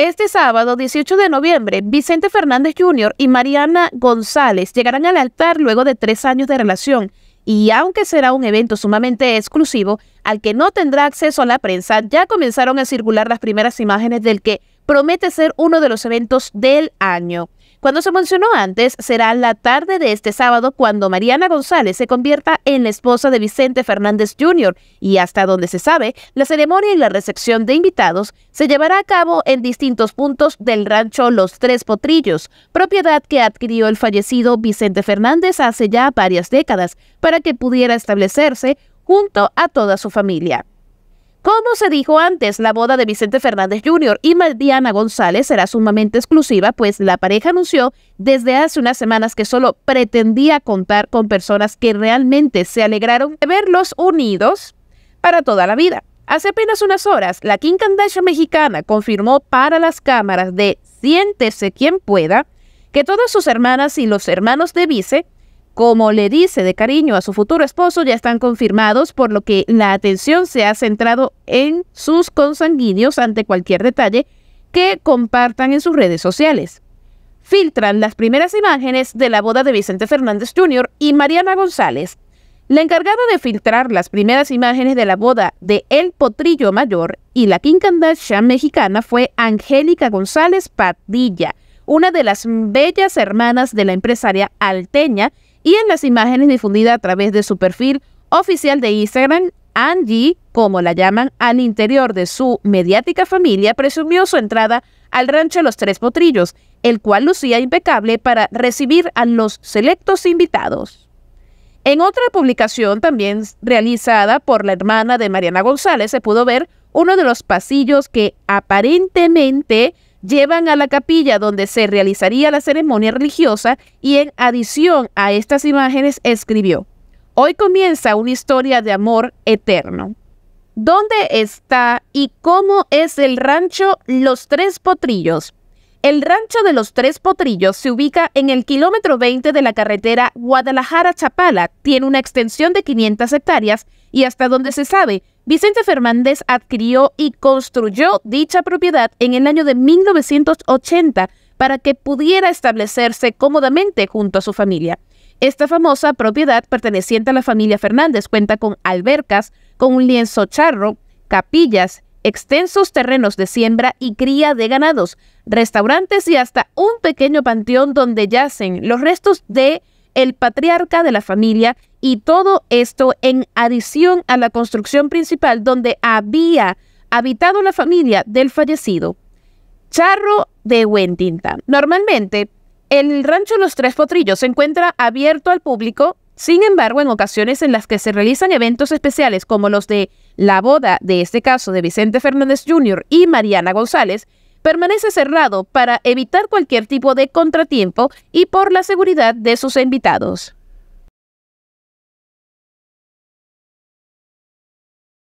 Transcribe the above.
Este sábado 18 de noviembre, Vicente Fernández Jr. y Mariana González llegarán al altar luego de tres años de relación y aunque será un evento sumamente exclusivo al que no tendrá acceso a la prensa, ya comenzaron a circular las primeras imágenes del que promete ser uno de los eventos del año. Cuando se mencionó antes, será la tarde de este sábado cuando Mariana González se convierta en la esposa de Vicente Fernández Jr. y hasta donde se sabe, la ceremonia y la recepción de invitados se llevará a cabo en distintos puntos del rancho Los Tres Potrillos, propiedad que adquirió el fallecido Vicente Fernández hace ya varias décadas para que pudiera establecerse junto a toda su familia. Como se dijo antes, la boda de Vicente Fernández Jr. y Diana González será sumamente exclusiva, pues la pareja anunció desde hace unas semanas que solo pretendía contar con personas que realmente se alegraron de verlos unidos para toda la vida. Hace apenas unas horas, la King Kardashian mexicana confirmó para las cámaras de Siéntese quien pueda que todas sus hermanas y los hermanos de Vice como le dice de cariño a su futuro esposo, ya están confirmados, por lo que la atención se ha centrado en sus consanguíneos ante cualquier detalle que compartan en sus redes sociales. Filtran las primeras imágenes de la boda de Vicente Fernández Jr. y Mariana González. La encargada de filtrar las primeras imágenes de la boda de El Potrillo Mayor y la Kim mexicana fue Angélica González Padilla, una de las bellas hermanas de la empresaria alteña y en las imágenes difundidas a través de su perfil oficial de Instagram, Angie, como la llaman, al interior de su mediática familia, presumió su entrada al rancho Los Tres Potrillos, el cual lucía impecable para recibir a los selectos invitados. En otra publicación también realizada por la hermana de Mariana González se pudo ver uno de los pasillos que aparentemente llevan a la capilla donde se realizaría la ceremonia religiosa y en adición a estas imágenes escribió, Hoy comienza una historia de amor eterno. ¿Dónde está y cómo es el rancho Los Tres Potrillos? El rancho de los Tres Potrillos se ubica en el kilómetro 20 de la carretera Guadalajara-Chapala, tiene una extensión de 500 hectáreas y hasta donde se sabe Vicente Fernández adquirió y construyó dicha propiedad en el año de 1980 para que pudiera establecerse cómodamente junto a su familia. Esta famosa propiedad perteneciente a la familia Fernández cuenta con albercas, con un lienzo charro, capillas, extensos terrenos de siembra y cría de ganados, restaurantes y hasta un pequeño panteón donde yacen los restos de el patriarca de la familia y todo esto en adición a la construcción principal donde había habitado la familia del fallecido. Charro de Huentinta. Normalmente, el rancho Los Tres Potrillos se encuentra abierto al público, sin embargo, en ocasiones en las que se realizan eventos especiales como los de la boda de este caso de Vicente Fernández Jr. y Mariana González, permanece cerrado para evitar cualquier tipo de contratiempo y por la seguridad de sus invitados.